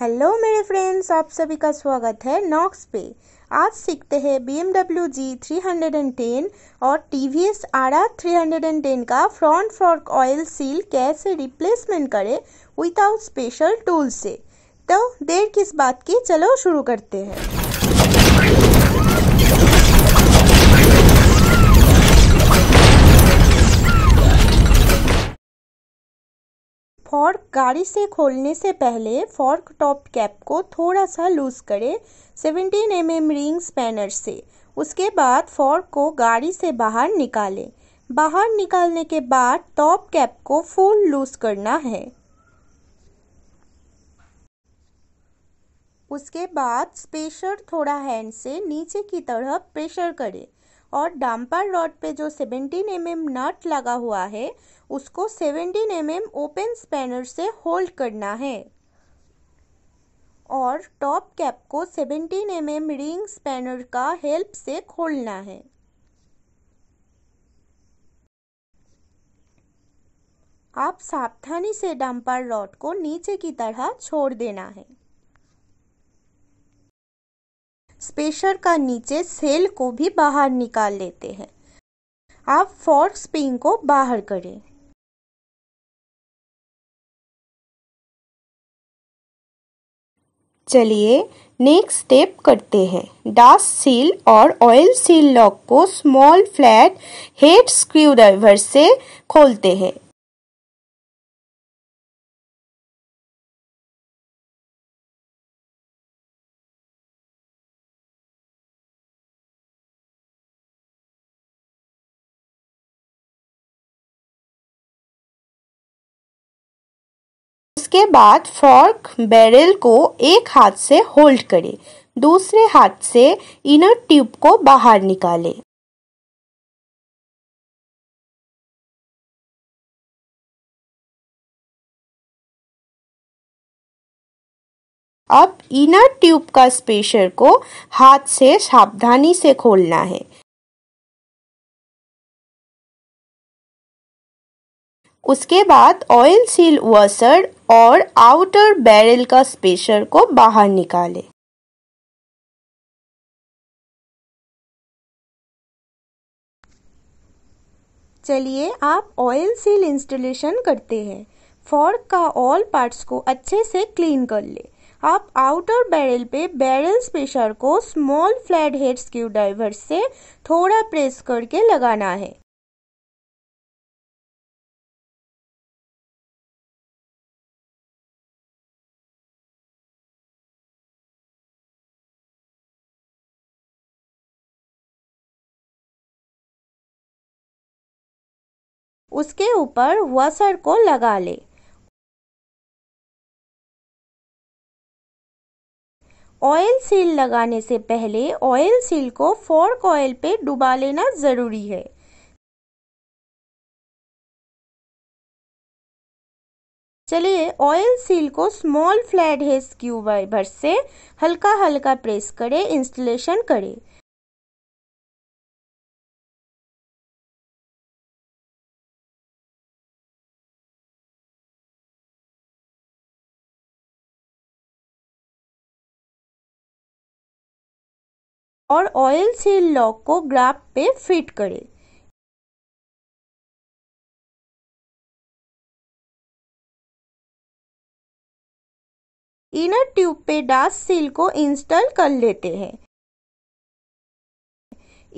hello मेरे friends आप सभी का स्वागत है नॉक्स पे आज सीखते हैं B M W G three hundred and ten और T V S R R three hundred and ten का फ्रंट फॉर्क ऑयल सील कैसे रिप्लेसमेंट करें विदाउट स्पेशल टूल से तो देर किस बात की चलो शुरू करते हैं गाड़ी से खोलने से पहले फॉर्क टॉप कैप को थोड़ा सा लूज करें 17 एम एम रिंग स्पैनर से उसके बाद फॉर्क को गाड़ी से बाहर निकालें बाहर निकालने के बाद टॉप कैप को फुल लूज करना है उसके बाद स्पेशर थोड़ा हैंड से नीचे की तरफ प्रेशर करें और डाम्पर रॉड पे जो 17 एम नट लगा हुआ है उसको 17 एम ओपन स्पैनर से होल्ड करना है और टॉप कैप को 17 एम रिंग स्पैनर का हेल्प से खोलना है आप सावधानी से डम्पर रॉड को नीचे की तरह छोड़ देना है स्पेशर का नीचे सेल को भी बाहर निकाल लेते हैं आप फोर्क स्पिन को बाहर करें चलिए नेक्स्ट स्टेप करते हैं डास्ट सील और ऑयल सील लॉक को small flat head screwdriver से खोलते हैं इसके बाद फॉर्क बैरल को एक हाथ से होल्ड करें दूसरे हाथ से इनर ट्यूब को बाहर निकालें अब इनर ट्यूब का स्पेशर को हाथ से सावधानी से खोलना है उसके बाद ऑयल सील वसर और आउटर बैरल का स्पेशर को बाहर निकालें चलिए आप ऑयल सील इंस्टॉलेशन करते हैं फॉर्क का ऑल पार्ट्स को अच्छे से क्लीन कर ले आप आउटर बैरल पे बैरल स्पेशर को small flat head screwdriver से थोड़ा प्रेस करके लगाना है उसके ऊपर वसर को लगा ले ऑयल सील लगाने से पहले ऑयल सील को फोर्क ऑयल पे डुबा लेना ज़रूरी है चलिए ऑयल सील को स्मॉल फ्लैट हेस क्यूबर से हल्का हल्का प्रेस करें इंस्टॉलेशन करें और ऑयल सील लॉक को ग्राफ पे फिट करें इनर ट्यूब पे डास्ट सील को इंस्टॉल कर लेते हैं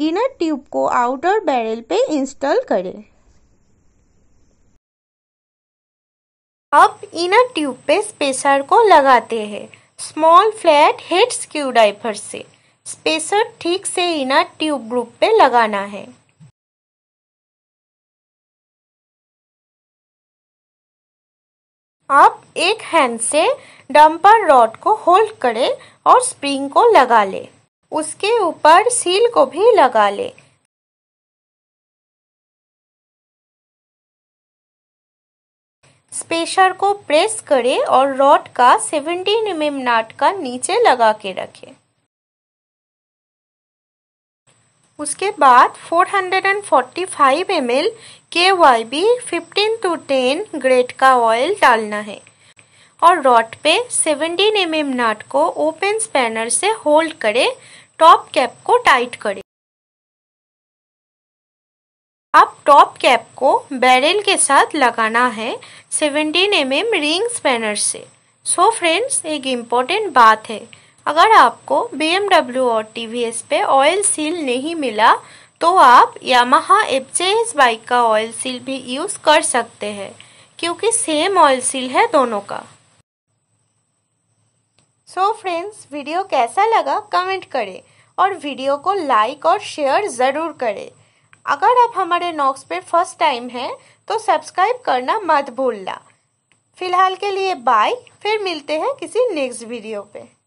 इनर ट्यूब को आउटर बैरल पे इंस्टॉल करें अब इनर ट्यूब पे स्पेसर को लगाते हैं small flat head screwdriver से स्पेसर ठीक से इनर ट्यूब ग्रुप पे लगाना है आप एक हैंड से डंपर रॉड को होल्ड करें और स्प्रिंग को लगा ले उसके ऊपर सील को भी लगा ले स्पेशर को प्रेस करें और रॉड का 17 एम mm नाट का नीचे लगा के रखें उसके बाद 445 hundred and K Y B fifteen to ten grade का ऑयल डालना है और रॉट पे 17 एम एम नाट को ओपन स्पैनर से होल्ड करें टॉप कैप को टाइट करें अब टॉप कैप को बैरल के साथ लगाना है 17 एम एम रिंग स्पैनर से सो so फ्रेंड्स एक इम्पोर्टेंट बात है अगर आपको बी और टी पे ऑयल सील नहीं मिला तो आप Yamaha F bike oil seal सील भी यूज़ कर सकते हैं क्योंकि सेम ऑयल सील है दोनों का सो so फ्रेंड्स वीडियो कैसा लगा कमेंट करें और वीडियो को लाइक और शेयर ज़रूर करें अगर आप हमारे नॉक्स पे फर्स्ट टाइम हैं तो सब्सक्राइब करना मत भूलना फिलहाल के लिए बाय फिर मिलते हैं किसी नेक्स्ट वीडियो पे